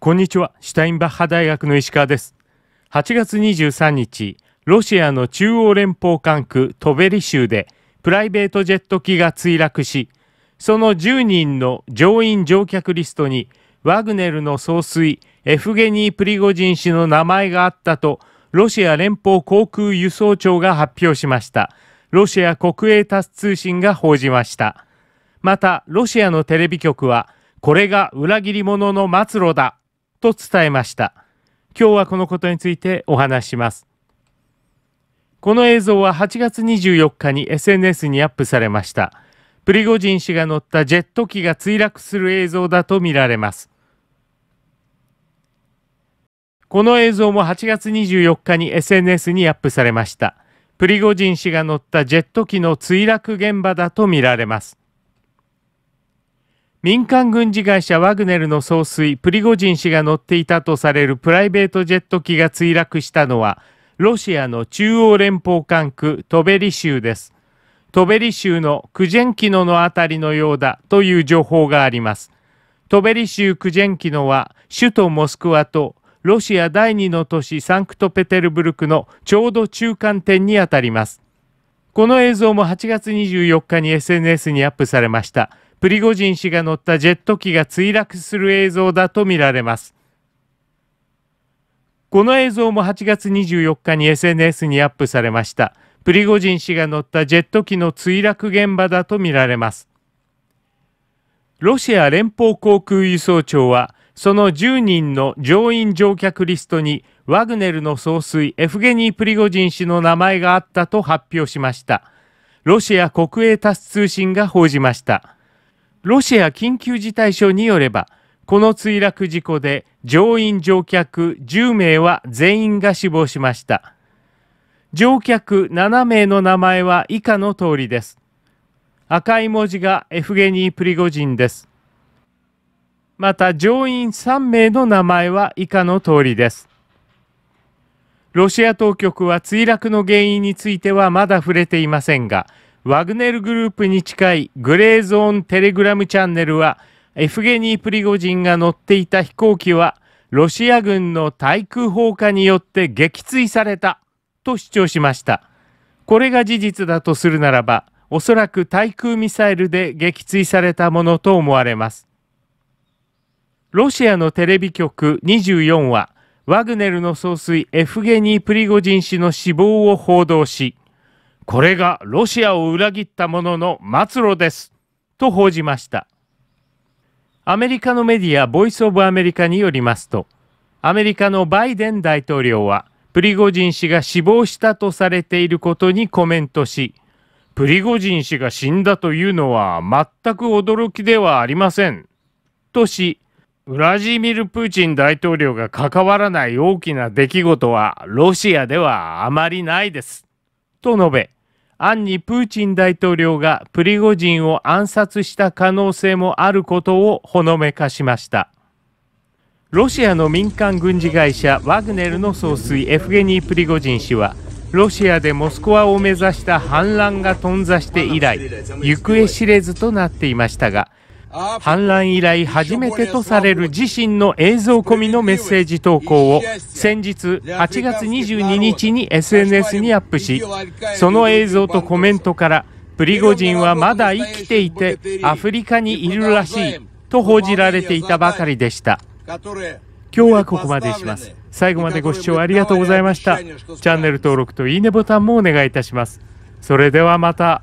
こんにちは、シュタインバッハ大学の石川です。8月23日、ロシアの中央連邦管区トベリ州でプライベートジェット機が墜落し、その10人の乗員乗客リストにワグネルの総帥エフゲニー・プリゴジン氏の名前があったとロシア連邦航空輸送庁が発表しました。ロシア国営タス通信が報じました。また、ロシアのテレビ局は、これが裏切り者の末路だと伝えました。今日はこのことについてお話します。この映像は8月24日に SNS にアップされました。プリゴジン氏が乗ったジェット機が墜落する映像だと見られます。この映像も8月24日に SNS にアップされました。プリゴジン氏が乗ったジェット機の墜落現場だと見られます。民間軍事会社ワグネルの総帥プリゴジン氏が乗っていたとされるプライベートジェット機が墜落したのはロシアの中央連邦管区トベリ州です。トベリ州のクジェンキノの辺りのようだという情報があります。トベリ州クジェンキノは首都モスクワとロシア第二の都市サンクトペテルブルクのちょうど中間点にあたります。この映像も8月24日に SNS にアップされました。プリゴジン氏が乗ったジェット機が墜落する映像だとみられます。この映像も8月24日に SNS にアップされました。プリゴジン氏が乗ったジェット機の墜落現場だとみられます。ロシア連邦航空輸送庁は、その10人の乗員乗客リストに、ワグネルの総帥エフゲニー・プリゴジン氏の名前があったと発表しました。ロシア国営タス通信が報じました。ロシア緊急事態省によれば、この墜落事故で乗員乗客10名は全員が死亡しました。乗客7名の名前は以下の通りです。赤い文字がエフゲニー・プリゴジンです。また乗員3名の名前は以下の通りです。ロシア当局は墜落の原因についてはまだ触れていませんが、ワグネルグループに近いグレーゾーンテレグラムチャンネルは、エフゲニー・プリゴジンが乗っていた飛行機は、ロシア軍の対空砲火によって撃墜されたと主張しました。これが事実だとするならば、おそらく対空ミサイルで撃墜されたものと思われます。ロシアのテレビ局24は、ワグネルの総帥エフゲニー・プリゴジン氏の死亡を報道し、これがロシアを裏切った者の末路です。と報じました。アメリカのメディアボイス・オブ・アメリカによりますと、アメリカのバイデン大統領は、プリゴジン氏が死亡したとされていることにコメントし、プリゴジン氏が死んだというのは全く驚きではありません。とし、ウラジーミル・プーチン大統領が関わらない大きな出来事はロシアではあまりないです。と述べ、暗にプーチン大統領がプリゴジンを暗殺した可能性もあることをほのめかしました。ロシアの民間軍事会社ワグネルの総帥エフゲニー・プリゴジン氏はロシアでモスクワを目指した反乱が頓挫して以来行方知れずとなっていましたが反乱以来初めてとされる自身の映像込みのメッセージ投稿を先日8月22日に SNS にアップしその映像とコメントからプリゴジンはまだ生きていてアフリカにいるらしいと報じられていたばかりでした今日はここまでします最後までご視聴ありがとうございましたチャンネル登録といいねボタンもお願いいたしますそれではまた